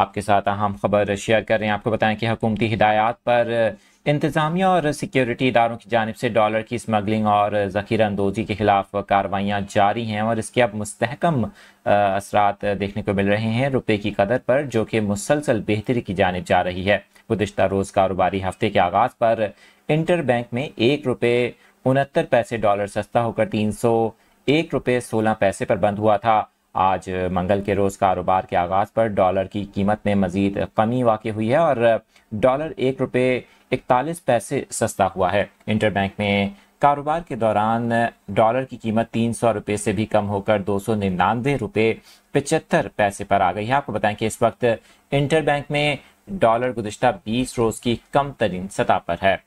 आपके साथ अहम खबर शेयर कर रहे हैं आपको बताएं कि हकूमती हिदायत पर इंतज़ामिया और सिक्योरिटी इदारों की जानब से डॉलर की स्मगलिंग और ज़ख़ीरा अंदोजी के ख़िलाफ़ कार्रवाइयाँ जारी हैं और इसके अब मुस्तकम असरात देखने को मिल रहे हैं रुपये की कदर पर जो कि मुसलसल बेहतरी की जानब जा रही है गुजशत रोज़ कारोबारी हफ्ते के आगाज़ पर इंटर बैंक में एक रुपये उनहत्तर पैसे डॉलर सस्ता होकर तीन सौ एक रुपये सोलह पैसे पर बंद हुआ था आज मंगल के रोज़ कारोबार के आगाज़ पर डॉलर की कीमत में मज़ीद कमी वाक़ हुई है और डॉलर एक रुपये इकतालीस पैसे सस्ता हुआ है इंटर बैंक में कारोबार के दौरान डॉलर की कीमत तीन सौ रुपये से भी कम होकर दो सौ निन्यानवे रुपये पचहत्तर पैसे पर आ गई है आपको बताएं कि इस वक्त इंटर बैंक में डॉलर गुजशत 20 रोज़ की कम तरीन सतह पर है